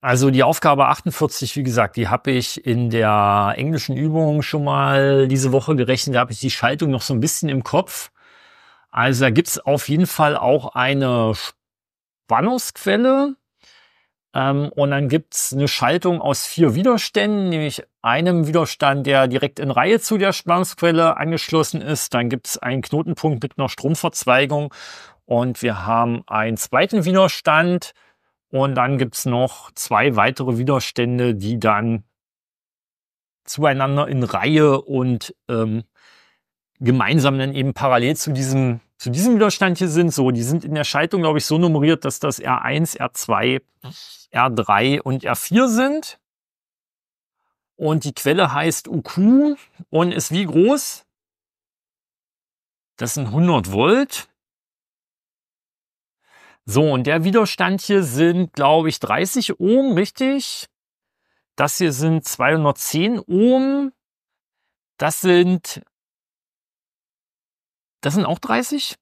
Also die Aufgabe 48, wie gesagt, die habe ich in der englischen Übung schon mal diese Woche gerechnet. Da habe ich die Schaltung noch so ein bisschen im Kopf. Also da gibt es auf jeden Fall auch eine Spannungsquelle. Ähm, und dann gibt es eine Schaltung aus vier Widerständen, nämlich einem Widerstand, der direkt in Reihe zu der Spannungsquelle angeschlossen ist. Dann gibt es einen Knotenpunkt mit einer Stromverzweigung. Und wir haben einen zweiten Widerstand, und dann gibt es noch zwei weitere Widerstände, die dann zueinander in Reihe und ähm, gemeinsam dann eben parallel zu diesem, zu diesem Widerstand hier sind. So, die sind in der Schaltung, glaube ich, so nummeriert, dass das R1, R2, R3 und R4 sind. Und die Quelle heißt UQ und ist wie groß? Das sind 100 Volt. So, und der Widerstand hier sind, glaube ich, 30 Ohm, richtig? Das hier sind 210 Ohm. Das sind, das sind auch 30?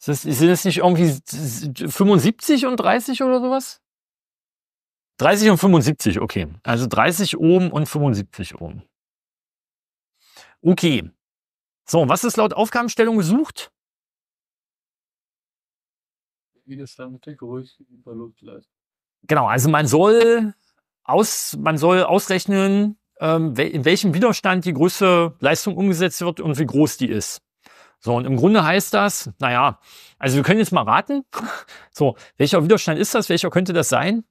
sind es nicht irgendwie 75 und 30 oder sowas? 30 und 75, okay. Also 30 Ohm und 75 Ohm. Okay. So, was ist laut Aufgabenstellung gesucht? Widerstand der Größe über Luft leisten. Genau, also man soll aus, man soll ausrechnen, ähm, in welchem Widerstand die größte Leistung umgesetzt wird und wie groß die ist. So, und im Grunde heißt das, naja, also wir können jetzt mal raten. So, welcher Widerstand ist das? Welcher könnte das sein?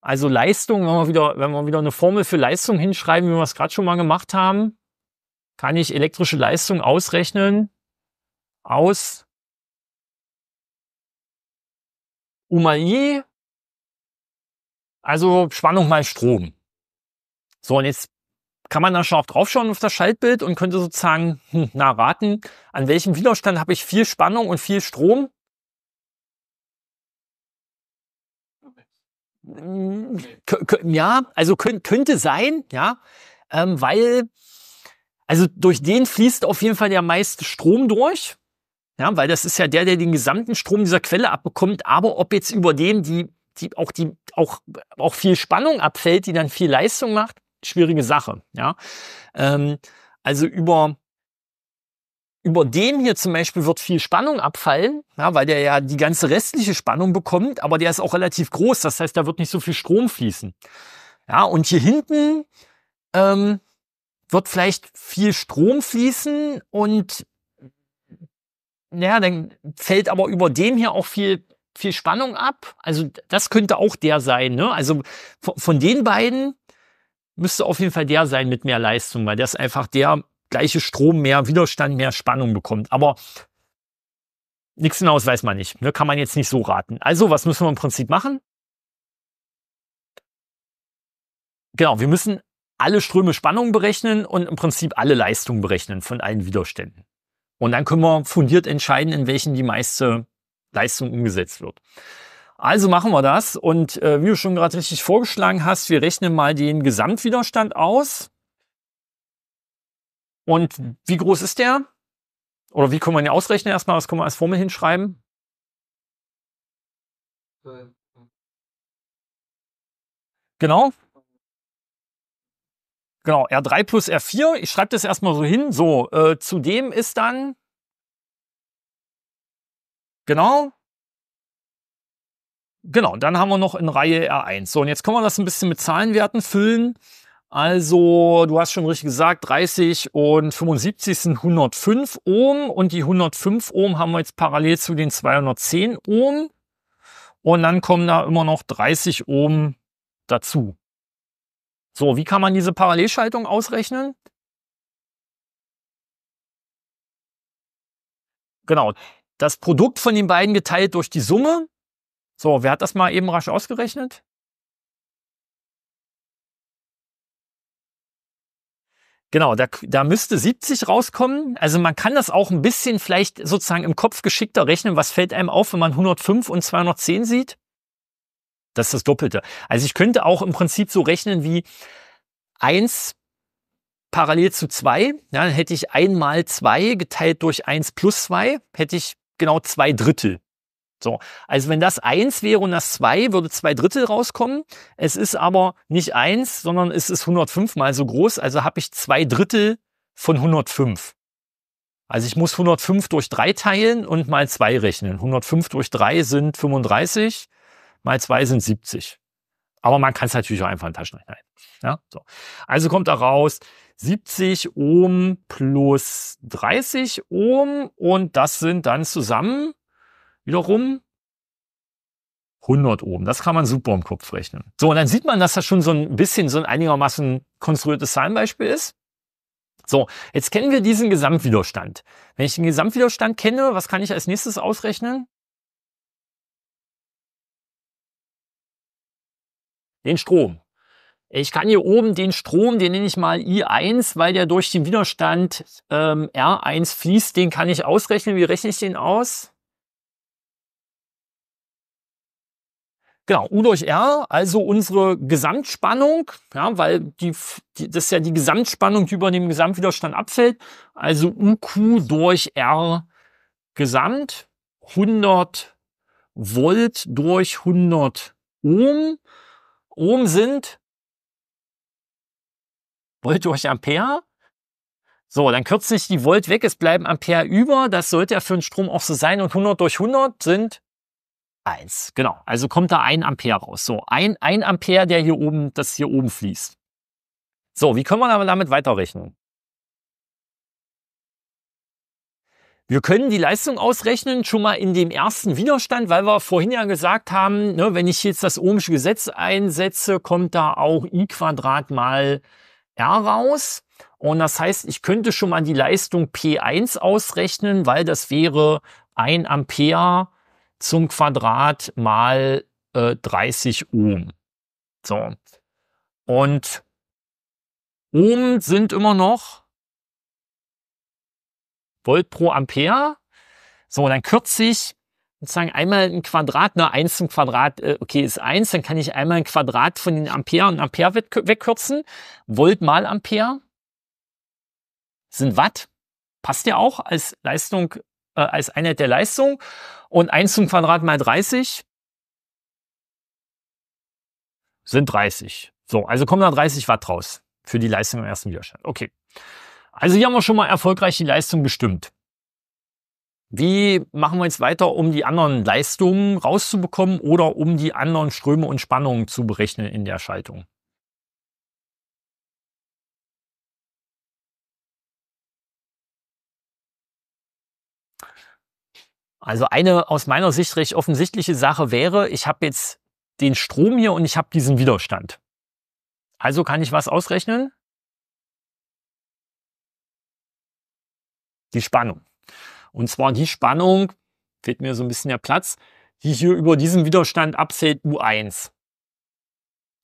Also Leistung, wenn wir wieder, wenn wir wieder eine Formel für Leistung hinschreiben, wie wir es gerade schon mal gemacht haben, kann ich elektrische Leistung ausrechnen aus UMAI, also Spannung mal Strom. So, und jetzt kann man da schon scharf draufschauen auf das Schaltbild und könnte sozusagen hm, na, raten, an welchem Widerstand habe ich viel Spannung und viel Strom. Ja, also könnte sein, ja, ähm, weil, also durch den fließt auf jeden Fall der meiste Strom durch. Ja, weil das ist ja der, der den gesamten Strom dieser Quelle abbekommt. Aber ob jetzt über den die, die auch die auch auch viel Spannung abfällt, die dann viel Leistung macht, schwierige Sache. Ja, ähm, also über über den hier zum Beispiel wird viel Spannung abfallen, ja, weil der ja die ganze restliche Spannung bekommt, aber der ist auch relativ groß. Das heißt, da wird nicht so viel Strom fließen. Ja, und hier hinten ähm, wird vielleicht viel Strom fließen und naja, dann fällt aber über dem hier auch viel, viel Spannung ab. Also das könnte auch der sein. Ne? Also von, von den beiden müsste auf jeden Fall der sein mit mehr Leistung, weil das einfach der gleiche Strom, mehr Widerstand, mehr Spannung bekommt. Aber nichts hinaus weiß man nicht. Ne? Kann man jetzt nicht so raten. Also was müssen wir im Prinzip machen? Genau, wir müssen alle Ströme Spannung berechnen und im Prinzip alle Leistungen berechnen von allen Widerständen. Und dann können wir fundiert entscheiden, in welchen die meiste Leistung umgesetzt wird. Also machen wir das. Und äh, wie du schon gerade richtig vorgeschlagen hast, wir rechnen mal den Gesamtwiderstand aus. Und wie groß ist der? Oder wie kann man den ausrechnen erstmal? Was kann man als Formel hinschreiben? Genau, Genau, R3 plus R4. Ich schreibe das erstmal so hin. So, äh, zudem ist dann. Genau. Genau, dann haben wir noch in Reihe R1. So, und jetzt können wir das ein bisschen mit Zahlenwerten füllen. Also, du hast schon richtig gesagt, 30 und 75 sind 105 Ohm und die 105 Ohm haben wir jetzt parallel zu den 210 Ohm. Und dann kommen da immer noch 30 Ohm dazu. So, wie kann man diese Parallelschaltung ausrechnen? Genau, das Produkt von den beiden geteilt durch die Summe. So, wer hat das mal eben rasch ausgerechnet? Genau, da, da müsste 70 rauskommen. Also man kann das auch ein bisschen vielleicht sozusagen im Kopf geschickter rechnen. Was fällt einem auf, wenn man 105 und 210 sieht? Das ist das Doppelte. Also ich könnte auch im Prinzip so rechnen wie eins parallel zu zwei. Ja, dann hätte ich einmal zwei geteilt durch eins plus zwei, hätte ich genau zwei Drittel. So, also wenn das eins wäre und das zwei, würde zwei Drittel rauskommen. Es ist aber nicht eins, sondern es ist 105 mal so groß. Also habe ich zwei Drittel von 105. Also ich muss 105 durch drei teilen und mal zwei rechnen. 105 durch drei sind 35 mal zwei sind 70. Aber man kann es natürlich auch einfach in den Taschenrechner halten. Ja, so. Also kommt da raus 70 Ohm plus 30 Ohm und das sind dann zusammen wiederum 100 Ohm. Das kann man super im Kopf rechnen. So, und dann sieht man, dass das schon so ein bisschen so ein einigermaßen konstruiertes Zahlenbeispiel ist. So, jetzt kennen wir diesen Gesamtwiderstand. Wenn ich den Gesamtwiderstand kenne, was kann ich als nächstes ausrechnen? den Strom. Ich kann hier oben den Strom, den nenne ich mal I1, weil der durch den Widerstand ähm, R1 fließt, den kann ich ausrechnen. Wie rechne ich den aus? Genau, U durch R, also unsere Gesamtspannung, ja, weil die, die, das ist ja die Gesamtspannung, die über dem Gesamtwiderstand abfällt. Also UQ durch R gesamt, 100 Volt durch 100 Ohm. Ohm sind Volt durch Ampere. So, dann kürze ich die Volt weg, es bleiben Ampere über. Das sollte ja für einen Strom auch so sein. Und 100 durch 100 sind 1. Genau, also kommt da ein Ampere raus. So, ein, ein Ampere, der hier oben, das hier oben fließt. So, wie können wir damit weiterrechnen? Wir können die Leistung ausrechnen, schon mal in dem ersten Widerstand, weil wir vorhin ja gesagt haben, ne, wenn ich jetzt das ohmsche Gesetz einsetze, kommt da auch i Quadrat mal r raus. Und das heißt, ich könnte schon mal die Leistung P1 ausrechnen, weil das wäre 1 Ampere zum Quadrat mal äh, 30 Ohm. So. Und Ohm sind immer noch Volt pro Ampere. So, dann kürze ich sozusagen einmal ein Quadrat, ne, 1 zum Quadrat, äh, okay, ist 1, dann kann ich einmal ein Quadrat von den Ampere und Ampere wegkürzen. Volt mal Ampere sind Watt. Passt ja auch als Leistung, äh, als Einheit der Leistung. Und 1 zum Quadrat mal 30 sind 30. So, also kommen da 30 Watt raus für die Leistung im ersten Widerstand. Okay. Also hier haben wir schon mal erfolgreich die Leistung bestimmt. Wie machen wir jetzt weiter, um die anderen Leistungen rauszubekommen oder um die anderen Ströme und Spannungen zu berechnen in der Schaltung? Also eine aus meiner Sicht recht offensichtliche Sache wäre, ich habe jetzt den Strom hier und ich habe diesen Widerstand. Also kann ich was ausrechnen? die Spannung. Und zwar die Spannung, fehlt mir so ein bisschen der Platz, die hier über diesem Widerstand abzählt U1.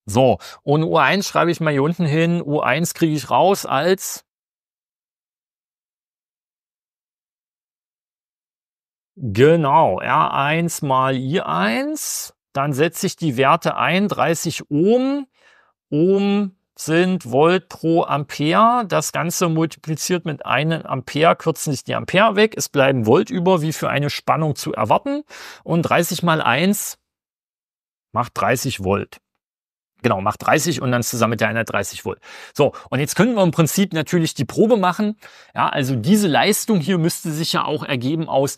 So, und U1 schreibe ich mal hier unten hin. U1 kriege ich raus als Genau, R1 mal I1. Dann setze ich die Werte ein, 30 Ohm. Ohm sind Volt pro Ampere. Das Ganze multipliziert mit einem Ampere, kürzen sich die Ampere weg. Es bleiben Volt über, wie für eine Spannung zu erwarten. Und 30 mal 1 macht 30 Volt. Genau, macht 30 und dann zusammen mit der Einheit 30 Volt. So, und jetzt können wir im Prinzip natürlich die Probe machen. Ja, also diese Leistung hier müsste sich ja auch ergeben aus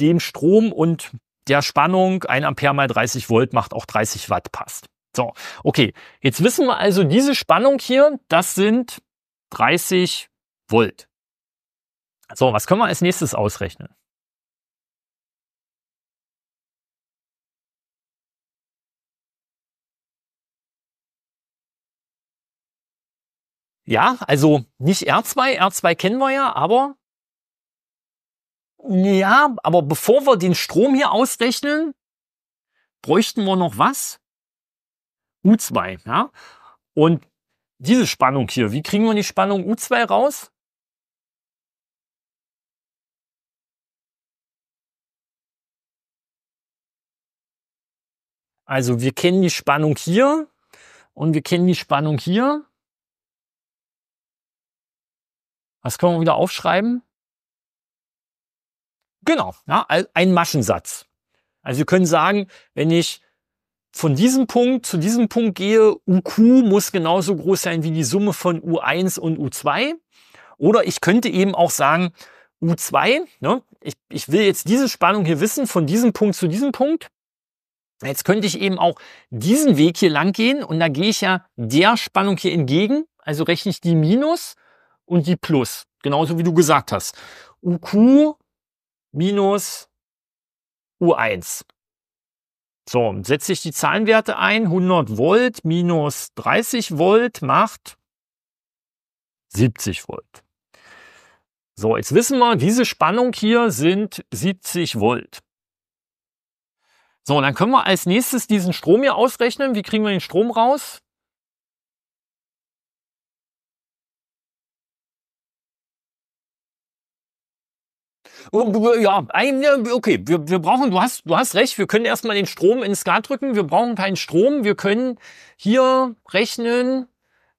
dem Strom und der Spannung. Ein Ampere mal 30 Volt macht auch 30 Watt passt. So, okay. Jetzt wissen wir also, diese Spannung hier, das sind 30 Volt. So, was können wir als nächstes ausrechnen? Ja, also nicht R2, R2 kennen wir ja, aber ja, aber bevor wir den Strom hier ausrechnen, bräuchten wir noch was? U2. Ja? Und diese Spannung hier, wie kriegen wir die Spannung U2 raus? Also wir kennen die Spannung hier und wir kennen die Spannung hier. Was können wir wieder aufschreiben? Genau, ja, ein Maschensatz. Also wir können sagen, wenn ich von diesem Punkt zu diesem Punkt gehe, UQ muss genauso groß sein wie die Summe von U1 und U2. Oder ich könnte eben auch sagen, U2, ne? ich, ich will jetzt diese Spannung hier wissen, von diesem Punkt zu diesem Punkt. Jetzt könnte ich eben auch diesen Weg hier lang gehen und da gehe ich ja der Spannung hier entgegen, also rechne ich die Minus und die Plus, genauso wie du gesagt hast. UQ minus U1. So, setze ich die Zahlenwerte ein, 100 Volt minus 30 Volt macht 70 Volt. So, jetzt wissen wir, diese Spannung hier sind 70 Volt. So, dann können wir als nächstes diesen Strom hier ausrechnen. Wie kriegen wir den Strom raus? Oh, ja, okay, wir, wir brauchen, du hast, du hast recht, wir können erstmal den Strom ins Skat drücken, wir brauchen keinen Strom, wir können hier rechnen,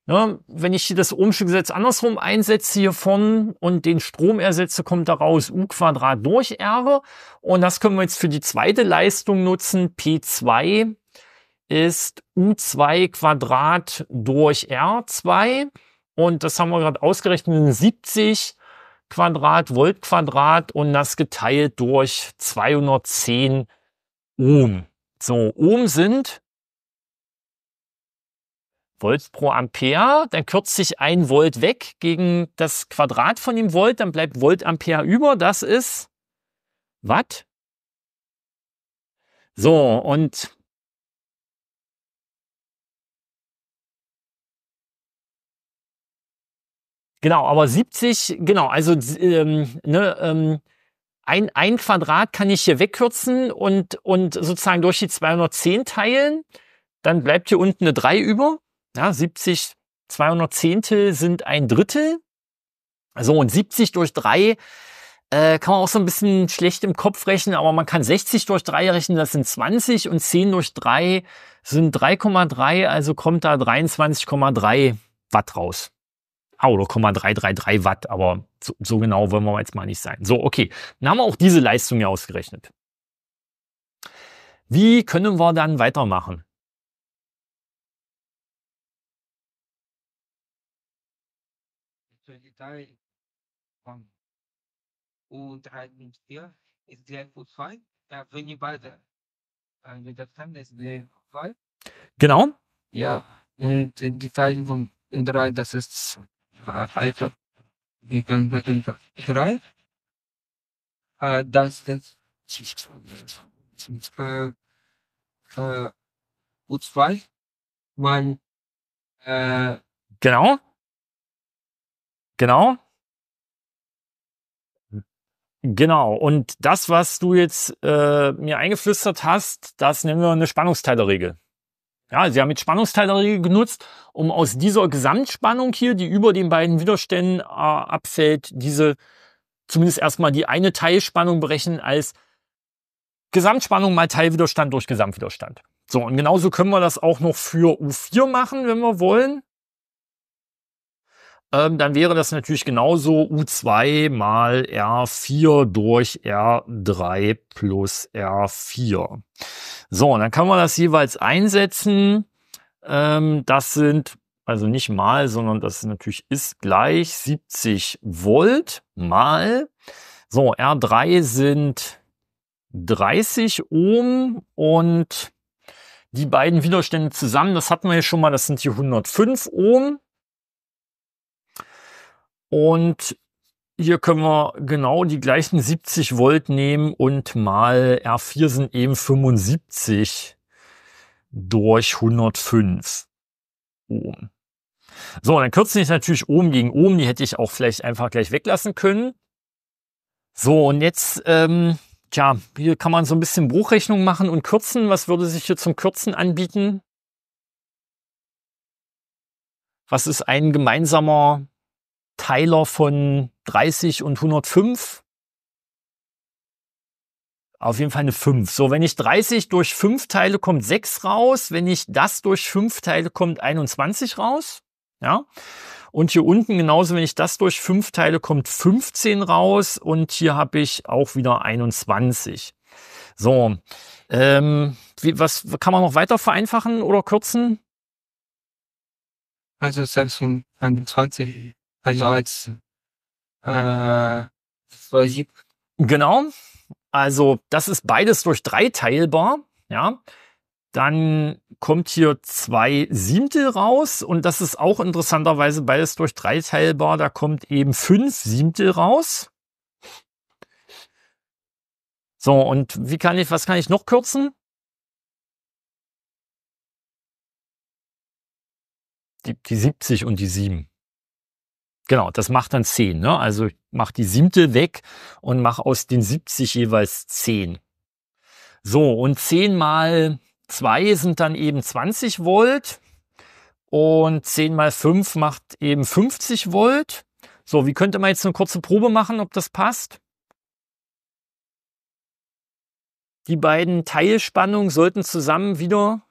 ne, wenn ich das Ohmsche Gesetz andersrum einsetze hier von und den Strom ersetze, kommt daraus U Quadrat durch R und das können wir jetzt für die zweite Leistung nutzen, P2 ist U2 Quadrat durch R2 und das haben wir gerade ausgerechnet, 70 Quadrat, Volt Quadrat und das geteilt durch 210 Ohm. So, Ohm sind Volt pro Ampere, dann kürzt sich ein Volt weg gegen das Quadrat von dem Volt, dann bleibt Volt Ampere über, das ist Watt. So, und Genau, aber 70, genau, also ähm, ne, ähm, ein, ein Quadrat kann ich hier wegkürzen und, und sozusagen durch die 210 teilen. Dann bleibt hier unten eine 3 über. Ja, 70, 210 sind ein Drittel. So, und 70 durch 3 äh, kann man auch so ein bisschen schlecht im Kopf rechnen, aber man kann 60 durch 3 rechnen, das sind 20 und 10 durch 3 sind 3,3, also kommt da 23,3 Watt raus ah, oder 0,333 Watt, aber so, so, genau wollen wir jetzt mal nicht sein. So, okay, dann haben wir auch diese Leistung hier ausgerechnet. Wie können wir dann weitermachen? Und halt hier ist sehr gut fein, da bin ich weiter. Also das kann ist sehr Genau. Ja, und die Zeichen von 3, das ist also wir können natürlich schreiben, äh, dass das äh, äh, U2 man äh, genau genau Genau. Und das, was du jetzt äh, mir eingeflüstert hast, das nennen wir eine Spannungsteilerregel. Ja, sie haben jetzt Spannungsteilerie genutzt, um aus dieser Gesamtspannung hier, die über den beiden Widerständen äh, abfällt, diese zumindest erstmal die eine Teilspannung berechnen als Gesamtspannung mal Teilwiderstand durch Gesamtwiderstand. So, und genauso können wir das auch noch für U4 machen, wenn wir wollen ähm, dann wäre das natürlich genauso U2 mal R4 durch R3 plus R4. So, und dann kann man das jeweils einsetzen. Ähm, das sind also nicht mal, sondern das natürlich ist gleich 70 Volt mal. So, R3 sind 30 Ohm und die beiden Widerstände zusammen, das hatten wir ja schon mal, das sind hier 105 Ohm. Und hier können wir genau die gleichen 70 Volt nehmen und mal R4 sind eben 75 durch 105 Ohm. So, dann kürze ich natürlich Ohm gegen Ohm. Die hätte ich auch vielleicht einfach gleich weglassen können. So, und jetzt, ähm, tja, hier kann man so ein bisschen Bruchrechnung machen und kürzen. Was würde sich hier zum Kürzen anbieten? Was ist ein gemeinsamer Teiler von 30 und 105. Auf jeden Fall eine 5. So, wenn ich 30 durch 5 teile, kommt 6 raus. Wenn ich das durch 5 teile, kommt 21 raus. Ja. Und hier unten genauso, wenn ich das durch 5 teile, kommt 15 raus. Und hier habe ich auch wieder 21. So, ähm, wie, was kann man noch weiter vereinfachen oder kürzen? Also selbst und 21. Also als äh, Vollsieb. Genau. Also das ist beides durch drei teilbar. Ja. Dann kommt hier zwei Siebtel raus und das ist auch interessanterweise beides durch drei teilbar. Da kommt eben fünf Siebtel raus. So, und wie kann ich, was kann ich noch kürzen? Die, die 70 und die 7. Genau, das macht dann 10. Ne? Also ich mache die siebte weg und mache aus den 70 jeweils 10. So, und 10 mal 2 sind dann eben 20 Volt und 10 mal 5 macht eben 50 Volt. So, wie könnte man jetzt eine kurze Probe machen, ob das passt? Die beiden Teilspannungen sollten zusammen wieder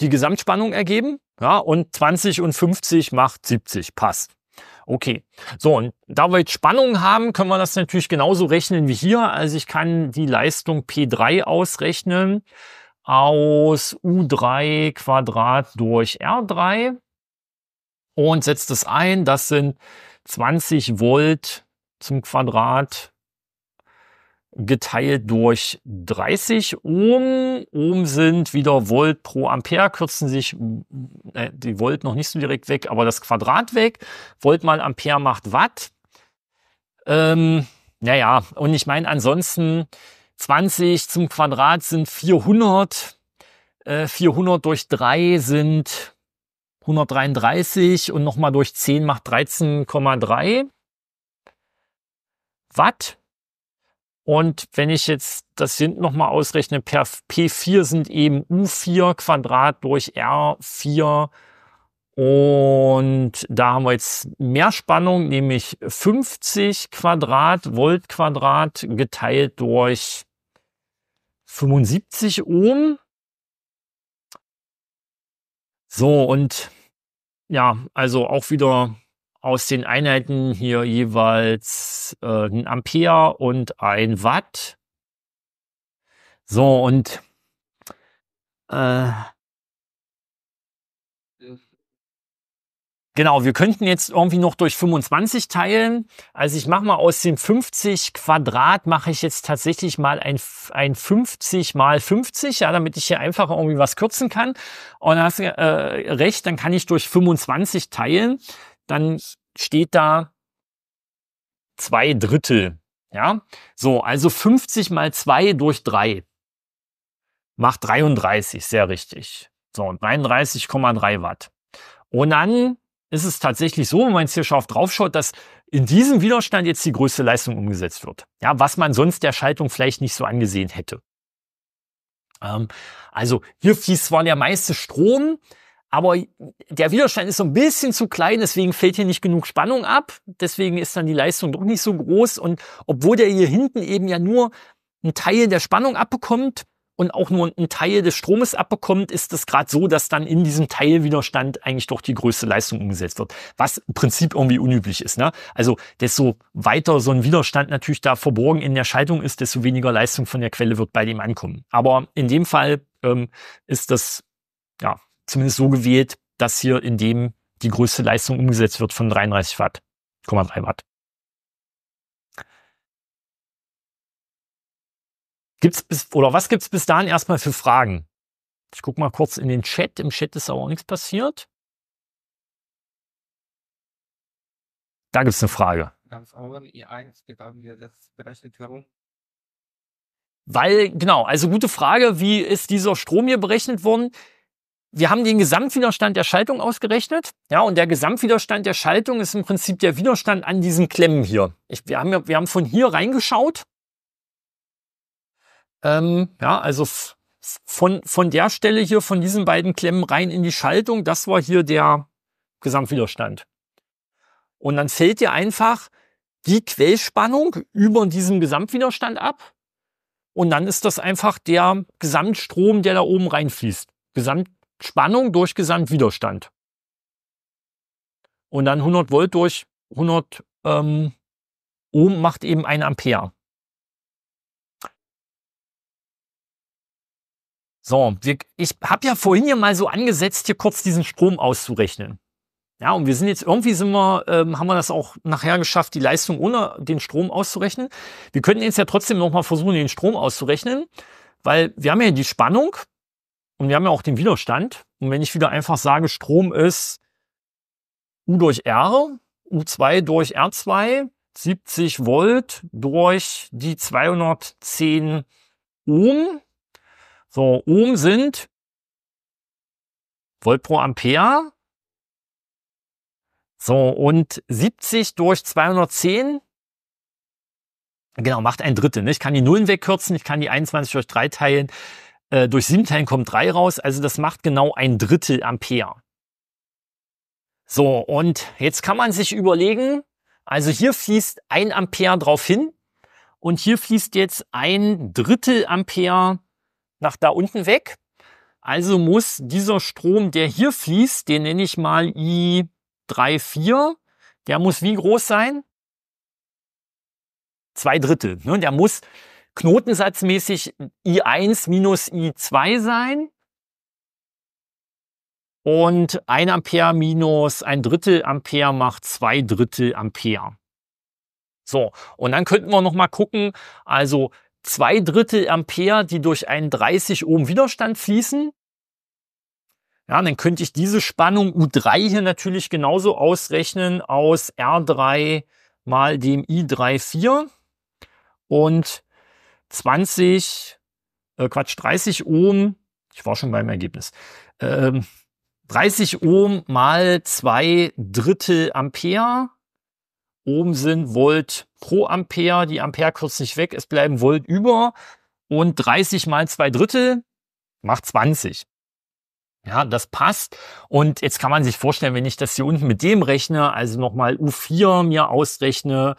die Gesamtspannung ergeben. Ja, und 20 und 50 macht 70. Passt. Okay, so und da wir jetzt Spannung haben, können wir das natürlich genauso rechnen wie hier. Also ich kann die Leistung P3 ausrechnen aus U3 Quadrat durch R3 und setze das ein. Das sind 20 Volt zum Quadrat geteilt durch 30 Ohm. Ohm sind wieder Volt pro Ampere, kürzen sich äh, die Volt noch nicht so direkt weg, aber das Quadrat weg. Volt mal Ampere macht Watt. Ähm, naja, und ich meine ansonsten 20 zum Quadrat sind 400, äh, 400 durch 3 sind 133 und nochmal durch 10 macht 13,3 Watt. Und wenn ich jetzt das sind nochmal ausrechne, per P4 sind eben U4 Quadrat durch R4. Und da haben wir jetzt mehr Spannung, nämlich 50 Quadrat, Volt Quadrat geteilt durch 75 Ohm. So, und ja, also auch wieder aus den Einheiten hier jeweils äh, ein Ampere und ein Watt. So, und äh, Genau, wir könnten jetzt irgendwie noch durch 25 teilen. Also ich mache mal aus dem 50 Quadrat, mache ich jetzt tatsächlich mal ein, ein 50 mal 50, ja, damit ich hier einfach irgendwie was kürzen kann. Und dann hast du äh, recht, dann kann ich durch 25 teilen dann steht da zwei Drittel. Ja, so, also 50 mal 2 durch 3 macht 33, sehr richtig. So, 33,3 Watt. Und dann ist es tatsächlich so, wenn man jetzt hier scharf draufschaut, dass in diesem Widerstand jetzt die größte Leistung umgesetzt wird. Ja, was man sonst der Schaltung vielleicht nicht so angesehen hätte. Ähm, also hier fließt zwar der meiste Strom, aber der Widerstand ist so ein bisschen zu klein, deswegen fällt hier nicht genug Spannung ab. Deswegen ist dann die Leistung doch nicht so groß. Und obwohl der hier hinten eben ja nur einen Teil der Spannung abbekommt und auch nur einen Teil des Stromes abbekommt, ist es gerade so, dass dann in diesem Teilwiderstand eigentlich doch die größte Leistung umgesetzt wird. Was im Prinzip irgendwie unüblich ist. Ne? Also desto weiter so ein Widerstand natürlich da verborgen in der Schaltung ist, desto weniger Leistung von der Quelle wird bei dem ankommen. Aber in dem Fall ähm, ist das ja, zumindest so gewählt, dass hier in dem die größte Leistung umgesetzt wird von 33 Watt, 3 Watt. Gibt's bis, oder was gibt es bis dahin erstmal für Fragen? Ich gucke mal kurz in den Chat. Im Chat ist aber auch nichts passiert. Da gibt es eine Frage. E Weil, genau, also gute Frage, wie ist dieser Strom hier berechnet worden? wir haben den Gesamtwiderstand der Schaltung ausgerechnet. Ja, und der Gesamtwiderstand der Schaltung ist im Prinzip der Widerstand an diesen Klemmen hier. Ich, wir, haben wir haben von hier reingeschaut. Ähm, ja, also von, von der Stelle hier, von diesen beiden Klemmen rein in die Schaltung, das war hier der Gesamtwiderstand. Und dann fällt dir einfach die Quellspannung über diesen Gesamtwiderstand ab. Und dann ist das einfach der Gesamtstrom, der da oben reinfließt. Gesamt, Spannung durch Gesamtwiderstand. Und dann 100 Volt durch 100 ähm, Ohm macht eben 1 Ampere. So, wir, ich habe ja vorhin hier mal so angesetzt, hier kurz diesen Strom auszurechnen. Ja, und wir sind jetzt irgendwie sind wir, ähm, haben wir das auch nachher geschafft, die Leistung ohne den Strom auszurechnen. Wir könnten jetzt ja trotzdem nochmal versuchen, den Strom auszurechnen, weil wir haben ja die Spannung, und wir haben ja auch den Widerstand. Und wenn ich wieder einfach sage, Strom ist U durch R, U2 durch R2, 70 Volt durch die 210 Ohm. So, Ohm sind Volt pro Ampere. So, und 70 durch 210, genau, macht ein Drittel. Ne? Ich kann die Nullen wegkürzen, ich kann die 21 durch 3 teilen. Äh, durch sieben teilen kommt drei raus, also das macht genau ein Drittel Ampere. So, und jetzt kann man sich überlegen, also hier fließt ein Ampere drauf hin und hier fließt jetzt ein Drittel Ampere nach da unten weg. Also muss dieser Strom, der hier fließt, den nenne ich mal I34, der muss wie groß sein? Zwei Drittel. Ne? Der muss knotensatzmäßig I1 minus I2 sein. Und 1 Ampere minus ein Drittel Ampere macht zwei Drittel Ampere. So, und dann könnten wir nochmal gucken, also zwei Drittel Ampere, die durch einen 30 Ohm Widerstand fließen. Ja, dann könnte ich diese Spannung U3 hier natürlich genauso ausrechnen aus R3 mal dem I34 und 20, äh, Quatsch, 30 Ohm, ich war schon beim Ergebnis, ähm, 30 Ohm mal zwei Drittel Ampere. Ohm sind Volt pro Ampere, die Ampere kürzt nicht weg, es bleiben Volt über. Und 30 mal zwei Drittel macht 20. Ja, das passt. Und jetzt kann man sich vorstellen, wenn ich das hier unten mit dem rechne, also nochmal U4 mir ausrechne,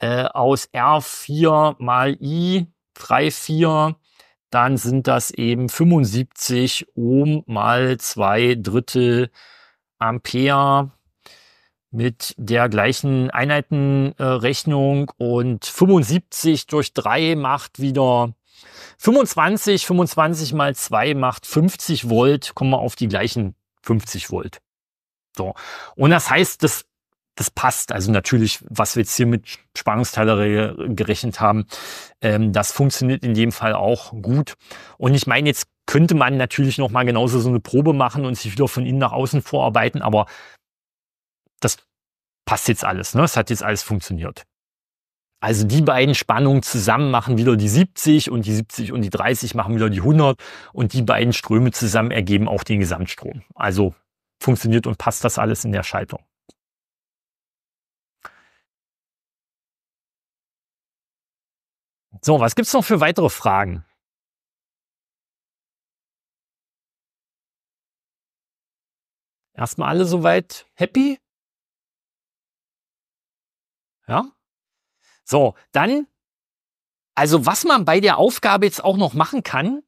äh, aus R4 mal I 3, 4, dann sind das eben 75 Ohm mal 2 Drittel Ampere mit der gleichen Einheitenrechnung äh, und 75 durch 3 macht wieder 25, 25 mal 2 macht 50 Volt, kommen wir auf die gleichen 50 Volt. So. Und das heißt, das das passt. Also natürlich, was wir jetzt hier mit Spannungsteiler gerechnet haben, ähm, das funktioniert in dem Fall auch gut. Und ich meine, jetzt könnte man natürlich nochmal genauso so eine Probe machen und sich wieder von innen nach außen vorarbeiten, aber das passt jetzt alles. Ne? Es hat jetzt alles funktioniert. Also die beiden Spannungen zusammen machen wieder die 70 und die 70 und die 30 machen wieder die 100 und die beiden Ströme zusammen ergeben auch den Gesamtstrom. Also funktioniert und passt das alles in der Schaltung. So, was gibt's noch für weitere Fragen? Erstmal alle soweit happy? Ja? So, dann, also was man bei der Aufgabe jetzt auch noch machen kann,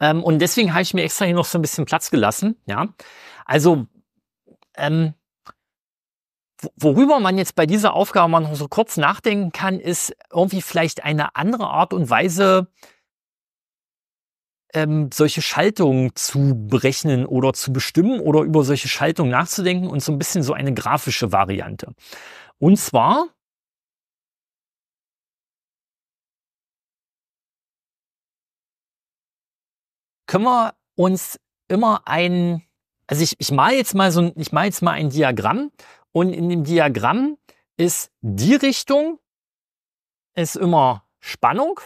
ähm, und deswegen habe ich mir extra hier noch so ein bisschen Platz gelassen, ja? Also, ähm, Worüber man jetzt bei dieser Aufgabe mal noch so kurz nachdenken kann, ist irgendwie vielleicht eine andere Art und Weise, ähm, solche Schaltungen zu berechnen oder zu bestimmen oder über solche Schaltungen nachzudenken und so ein bisschen so eine grafische Variante. Und zwar können wir uns immer ein, also ich, ich male jetzt mal so ein, ich male jetzt mal ein Diagramm und in dem Diagramm ist die Richtung ist immer Spannung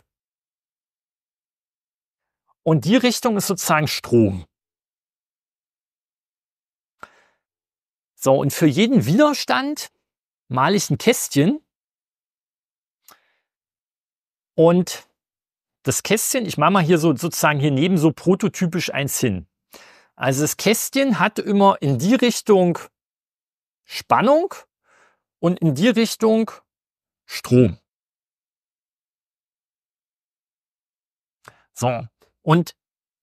und die Richtung ist sozusagen Strom. So, und für jeden Widerstand male ich ein Kästchen. Und das Kästchen, ich mache mal hier so sozusagen hier neben so prototypisch eins hin. Also das Kästchen hat immer in die Richtung Spannung und in die Richtung Strom. So, und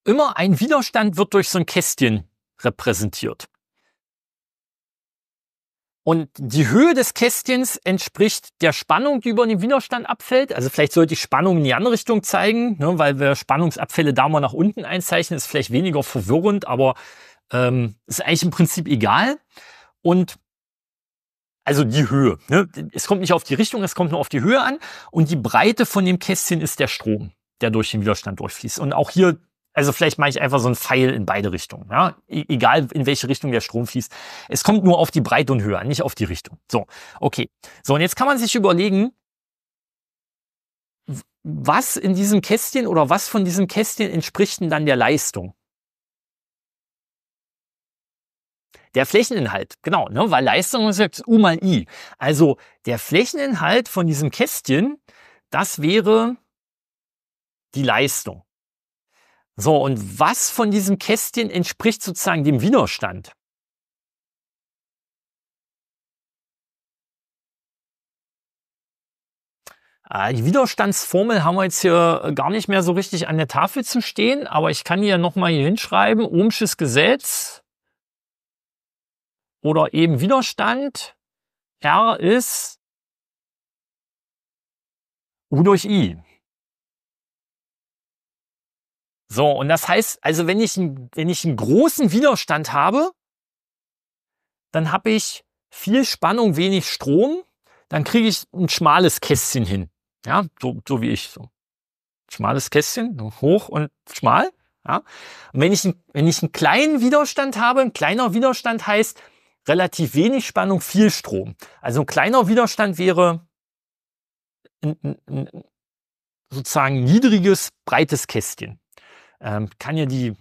immer ein Widerstand wird durch so ein Kästchen repräsentiert. Und die Höhe des Kästchens entspricht der Spannung, die über den Widerstand abfällt. Also vielleicht sollte ich Spannung in die andere Richtung zeigen, ne, weil wir Spannungsabfälle da mal nach unten einzeichnen, ist vielleicht weniger verwirrend, aber ähm, ist eigentlich im Prinzip egal. Und also die Höhe. Ne? Es kommt nicht auf die Richtung, es kommt nur auf die Höhe an. Und die Breite von dem Kästchen ist der Strom, der durch den Widerstand durchfließt. Und auch hier also vielleicht mache ich einfach so einen Pfeil in beide Richtungen. Ja? E egal, in welche Richtung der Strom fließt. Es kommt nur auf die Breite und Höhe an, nicht auf die Richtung. So, okay. So, und jetzt kann man sich überlegen, was in diesem Kästchen oder was von diesem Kästchen entspricht denn dann der Leistung? Der Flächeninhalt, genau, ne? weil Leistung ist jetzt U mal I. Also der Flächeninhalt von diesem Kästchen, das wäre die Leistung. So, und was von diesem Kästchen entspricht sozusagen dem Widerstand? Ah, die Widerstandsformel haben wir jetzt hier äh, gar nicht mehr so richtig an der Tafel zu stehen, aber ich kann hier nochmal hier hinschreiben, Ohmsches Gesetz oder eben Widerstand. R ist U durch I. So, und das heißt, also wenn ich, wenn ich einen großen Widerstand habe, dann habe ich viel Spannung, wenig Strom, dann kriege ich ein schmales Kästchen hin. Ja, so, so wie ich. So. Schmales Kästchen, hoch und schmal. Ja. Und wenn ich, wenn ich einen kleinen Widerstand habe, ein kleiner Widerstand heißt, relativ wenig Spannung, viel Strom. Also ein kleiner Widerstand wäre ein, ein, ein sozusagen niedriges, breites Kästchen. Ähm, kann ja die,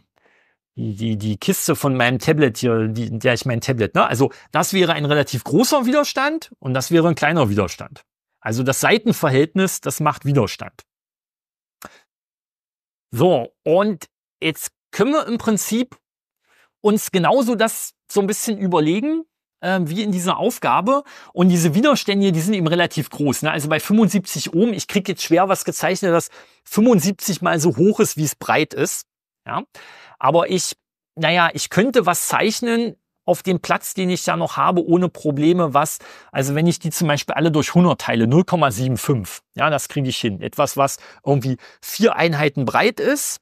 die, die Kiste von meinem Tablet hier, die, in der ich mein Tablet, ne? Also das wäre ein relativ großer Widerstand und das wäre ein kleiner Widerstand. Also das Seitenverhältnis, das macht Widerstand. So, und jetzt können wir im Prinzip uns genauso das so ein bisschen überlegen, ähm, wie in dieser Aufgabe. Und diese Widerstände, die sind eben relativ groß. Ne? Also bei 75 Ohm, ich kriege jetzt schwer was gezeichnet, das 75 mal so hoch ist, wie es breit ist. Ja? Aber ich, naja, ich könnte was zeichnen auf dem Platz, den ich da noch habe, ohne Probleme was. Also wenn ich die zum Beispiel alle durch 100 teile, 0,75, ja, das kriege ich hin. Etwas, was irgendwie vier Einheiten breit ist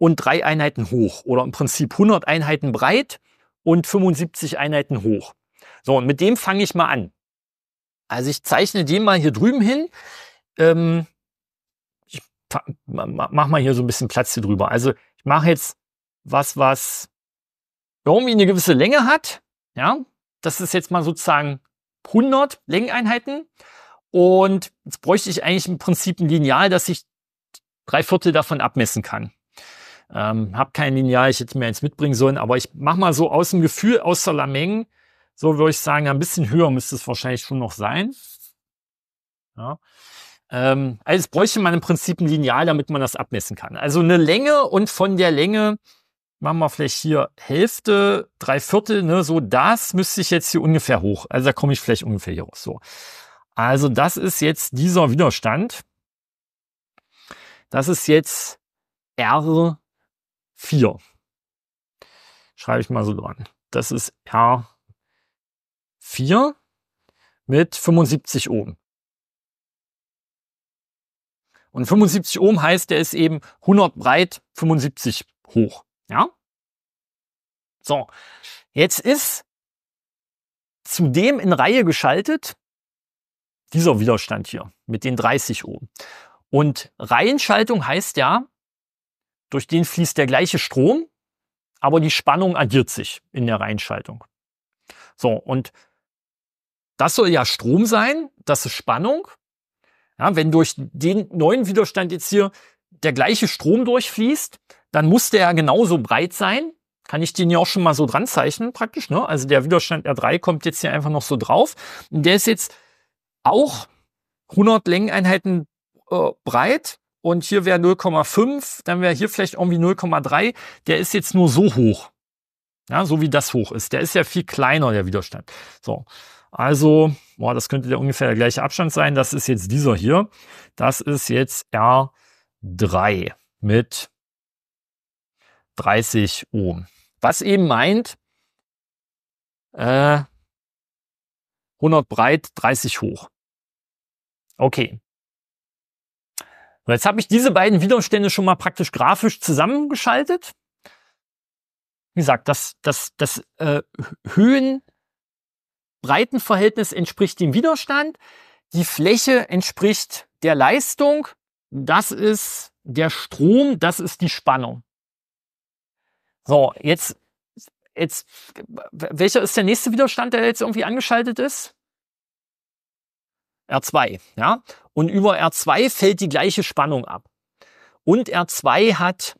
und drei Einheiten hoch oder im Prinzip 100 Einheiten breit und 75 Einheiten hoch. So, und mit dem fange ich mal an. Also ich zeichne den mal hier drüben hin. Ähm, ich mach mal hier so ein bisschen Platz hier drüber. Also ich mache jetzt was, was irgendwie eine gewisse Länge hat. Ja, das ist jetzt mal sozusagen 100 Längeneinheiten. Und jetzt bräuchte ich eigentlich im Prinzip ein Lineal, dass ich drei Viertel davon abmessen kann. Ähm, hab kein Lineal, ich hätte mir eins mitbringen sollen, aber ich mach mal so aus dem Gefühl, aus der Lameng, so würde ich sagen, ein bisschen höher müsste es wahrscheinlich schon noch sein. Ja. Ähm, also es bräuchte man im Prinzip ein Lineal, damit man das abmessen kann. Also eine Länge und von der Länge machen wir vielleicht hier Hälfte, drei Viertel, ne, so das müsste ich jetzt hier ungefähr hoch. Also da komme ich vielleicht ungefähr hier raus. So. Also das ist jetzt dieser Widerstand. Das ist jetzt R 4. Schreibe ich mal so dran. Das ist R4 mit 75 Ohm. Und 75 Ohm heißt, der ist eben 100 breit, 75 hoch. Ja? So. Jetzt ist zudem in Reihe geschaltet dieser Widerstand hier mit den 30 Ohm. Und Reihenschaltung heißt ja, durch den fließt der gleiche Strom, aber die Spannung addiert sich in der Reinschaltung. So, und das soll ja Strom sein, das ist Spannung. Ja, wenn durch den neuen Widerstand jetzt hier der gleiche Strom durchfließt, dann muss der ja genauso breit sein. Kann ich den ja auch schon mal so dran zeichnen, praktisch. Ne? Also der Widerstand R3 kommt jetzt hier einfach noch so drauf. Und der ist jetzt auch 100 Längeneinheiten äh, breit und hier wäre 0,5, dann wäre hier vielleicht irgendwie 0,3. Der ist jetzt nur so hoch. Ja, so wie das hoch ist. Der ist ja viel kleiner, der Widerstand. So. Also, boah, das könnte der ungefähr der gleiche Abstand sein. Das ist jetzt dieser hier. Das ist jetzt R3 mit 30 Ohm. Was eben meint, äh, 100 breit, 30 hoch. Okay, so, jetzt habe ich diese beiden Widerstände schon mal praktisch grafisch zusammengeschaltet. Wie gesagt, das, das, das äh, Höhen-Breitenverhältnis entspricht dem Widerstand. Die Fläche entspricht der Leistung. Das ist der Strom, das ist die Spannung. So, jetzt, jetzt, welcher ist der nächste Widerstand, der jetzt irgendwie angeschaltet ist? R2. Ja? Und über R2 fällt die gleiche Spannung ab. Und R2 hat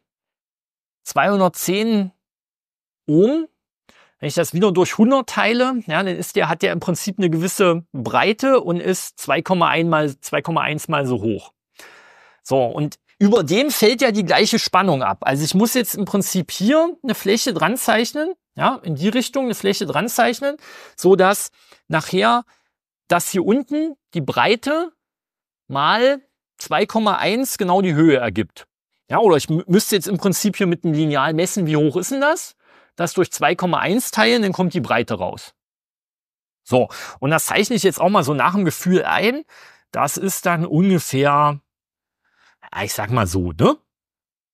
210 Ohm. Wenn ich das wieder durch 100 teile, ja, dann ist der, hat der im Prinzip eine gewisse Breite und ist 2,1 mal, mal so hoch. So, und über dem fällt ja die gleiche Spannung ab. Also ich muss jetzt im Prinzip hier eine Fläche dran zeichnen, ja, in die Richtung eine Fläche dran zeichnen, sodass nachher dass hier unten die Breite mal 2,1 genau die Höhe ergibt. Ja, oder ich müsste jetzt im Prinzip hier mit einem Lineal messen, wie hoch ist denn das? Das durch 2,1 teilen, dann kommt die Breite raus. So, und das zeichne ich jetzt auch mal so nach dem Gefühl ein. Das ist dann ungefähr, ich sag mal so, ne?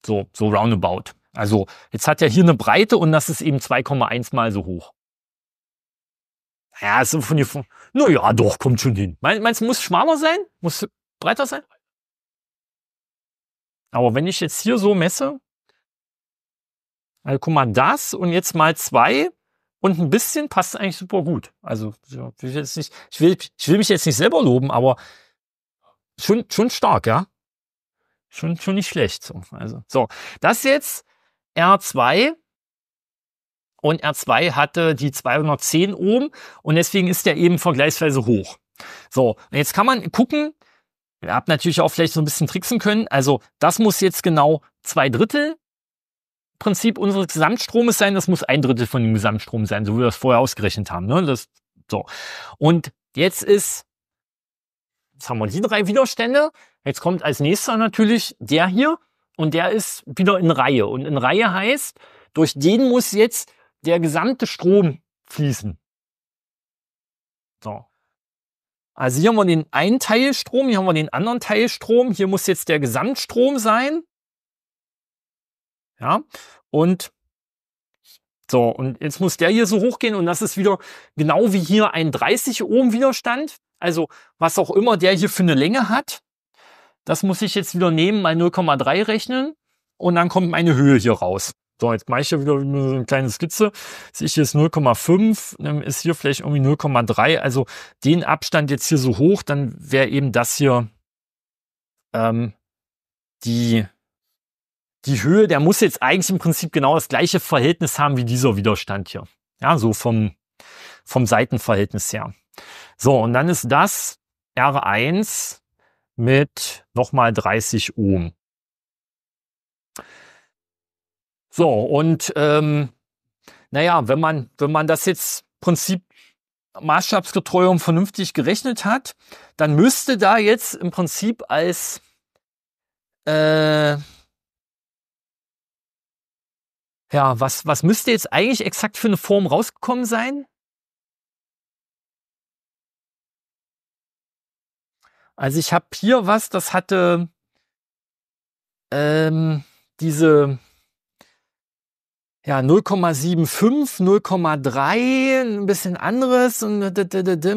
So, so roundabout. Also jetzt hat er hier eine Breite und das ist eben 2,1 mal so hoch. Ja, so also von, hier, naja, doch, kommt schon hin. Meinst du, muss schmaler sein? Muss breiter sein? Aber wenn ich jetzt hier so messe, also guck mal, das und jetzt mal zwei und ein bisschen passt eigentlich super gut. Also ich, jetzt nicht, ich, will, ich will mich jetzt nicht selber loben, aber schon, schon stark, ja. Schon, schon nicht schlecht. So. Also, so, das jetzt R2 und R2 hatte die 210 Ohm und deswegen ist der eben vergleichsweise hoch. So, jetzt kann man gucken, ihr habt natürlich auch vielleicht so ein bisschen tricksen können, also das muss jetzt genau zwei Drittel Prinzip unseres Gesamtstromes sein, das muss ein Drittel von dem Gesamtstrom sein, so wie wir das vorher ausgerechnet haben. Ne? Das, so. Und jetzt ist, jetzt haben wir die drei Widerstände, jetzt kommt als nächster natürlich der hier und der ist wieder in Reihe. Und in Reihe heißt, durch den muss jetzt der gesamte Strom fließen. So. Also hier haben wir den einen Teilstrom, hier haben wir den anderen Teilstrom, hier muss jetzt der Gesamtstrom sein. Ja, und so, und jetzt muss der hier so hochgehen und das ist wieder genau wie hier ein 30 Ohm Widerstand. Also was auch immer der hier für eine Länge hat, das muss ich jetzt wieder nehmen, mal 0,3 rechnen und dann kommt meine Höhe hier raus. So, jetzt mache ich hier wieder eine kleine Skizze. Sehe ich hier ist 0,5, ist hier vielleicht irgendwie 0,3. Also den Abstand jetzt hier so hoch, dann wäre eben das hier ähm, die, die Höhe. Der muss jetzt eigentlich im Prinzip genau das gleiche Verhältnis haben wie dieser Widerstand hier. Ja, so vom, vom Seitenverhältnis her. So, und dann ist das R1 mit nochmal 30 Ohm. So, und ähm, naja, wenn man, wenn man das jetzt Prinzip maßstabsgetreu und vernünftig gerechnet hat, dann müsste da jetzt im Prinzip als äh, ja, was, was müsste jetzt eigentlich exakt für eine Form rausgekommen sein? Also ich habe hier was, das hatte ähm, diese ja, 0,75, 0,3, ein bisschen anderes und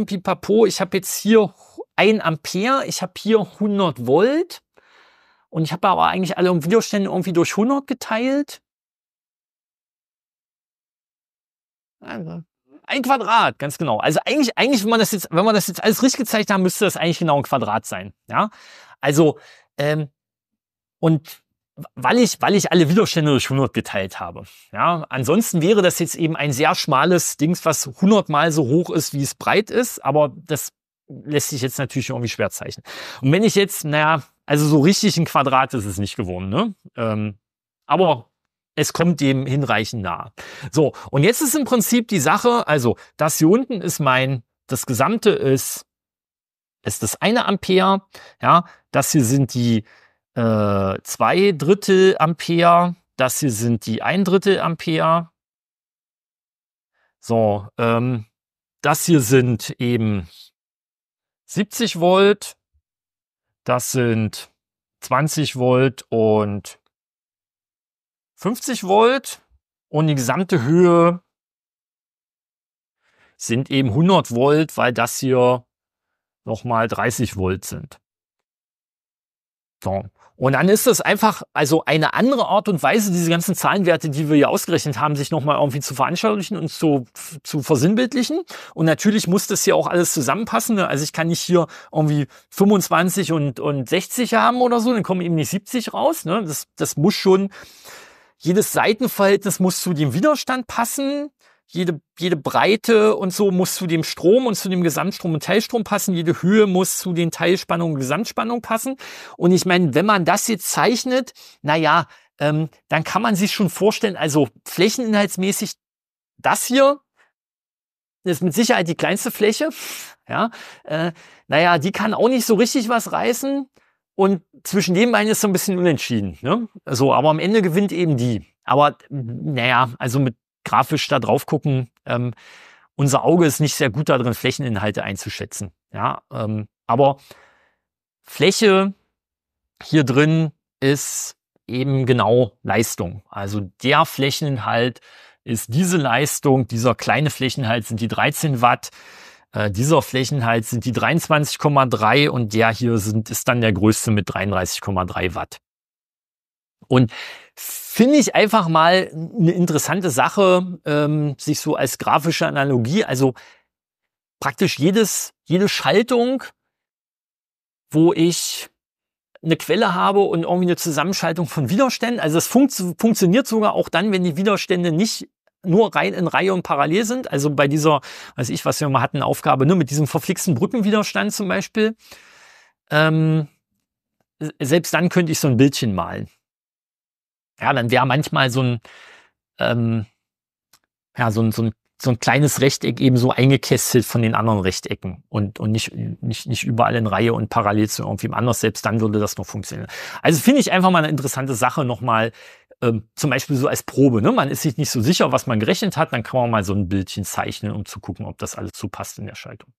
pipapo. Ich habe jetzt hier ein Ampere, ich habe hier 100 Volt und ich habe aber eigentlich alle Widerstände irgendwie durch 100 geteilt. Also, ein Quadrat, ganz genau. Also eigentlich, eigentlich, wenn man das jetzt, wenn man das jetzt alles richtig gezeichnet hat, müsste das eigentlich genau ein Quadrat sein. Ja, also ähm, und weil ich, weil ich alle Widerstände durch 100 geteilt habe. Ja, ansonsten wäre das jetzt eben ein sehr schmales Dings, was 100 mal so hoch ist, wie es breit ist, aber das lässt sich jetzt natürlich irgendwie schwer zeichnen. Und wenn ich jetzt, naja, also so richtig ein Quadrat ist es nicht geworden, ne? Ähm, aber es kommt dem hinreichend nah. So, und jetzt ist im Prinzip die Sache, also das hier unten ist mein, das Gesamte ist, ist das eine Ampere, ja, das hier sind die, äh, zwei Drittel Ampere. Das hier sind die ein Drittel Ampere. So, ähm, das hier sind eben 70 Volt. Das sind 20 Volt und 50 Volt. Und die gesamte Höhe sind eben 100 Volt, weil das hier nochmal 30 Volt sind. So. Und dann ist das einfach also eine andere Art und Weise, diese ganzen Zahlenwerte, die wir hier ausgerechnet haben, sich nochmal irgendwie zu veranschaulichen und zu, zu versinnbildlichen. Und natürlich muss das hier auch alles zusammenpassen. Ne? Also ich kann nicht hier irgendwie 25 und, und 60 haben oder so, dann kommen eben nicht 70 raus. Ne? Das, das muss schon, jedes Seitenverhältnis muss zu dem Widerstand passen jede, jede Breite und so muss zu dem Strom und zu dem Gesamtstrom und Teilstrom passen. Jede Höhe muss zu den Teilspannungen und Gesamtspannungen passen. Und ich meine, wenn man das jetzt zeichnet, naja, ähm, dann kann man sich schon vorstellen, also flächeninhaltsmäßig das hier ist mit Sicherheit die kleinste Fläche. Ja, äh, naja, die kann auch nicht so richtig was reißen. Und zwischen dem einen ist so ein bisschen unentschieden. Ne? So, aber am Ende gewinnt eben die. Aber naja, also mit grafisch da drauf gucken. Ähm, unser Auge ist nicht sehr gut darin, Flächeninhalte einzuschätzen. Ja, ähm, aber Fläche hier drin ist eben genau Leistung. Also der Flächeninhalt ist diese Leistung, dieser kleine Flächeninhalt sind die 13 Watt, äh, dieser Flächeninhalt sind die 23,3 und der hier sind, ist dann der größte mit 33,3 Watt. Und Finde ich einfach mal eine interessante Sache, ähm, sich so als grafische Analogie, also praktisch jedes, jede Schaltung, wo ich eine Quelle habe und irgendwie eine Zusammenschaltung von Widerständen. Also es funkt, funktioniert sogar auch dann, wenn die Widerstände nicht nur rein in Reihe und parallel sind. Also bei dieser, weiß ich, was wir mal hatten, Aufgabe, ne, mit diesem verflixten Brückenwiderstand zum Beispiel. Ähm, selbst dann könnte ich so ein Bildchen malen ja, dann wäre manchmal so ein, ähm, ja, so ein, so ein so ein kleines Rechteck eben so eingekesselt von den anderen Rechtecken und, und nicht, nicht, nicht überall in Reihe und parallel zu irgendwem anders. Selbst dann würde das noch funktionieren. Also finde ich einfach mal eine interessante Sache nochmal, ähm, zum Beispiel so als Probe. Ne? Man ist sich nicht so sicher, was man gerechnet hat, dann kann man mal so ein Bildchen zeichnen, um zu gucken, ob das alles so passt in der Schaltung.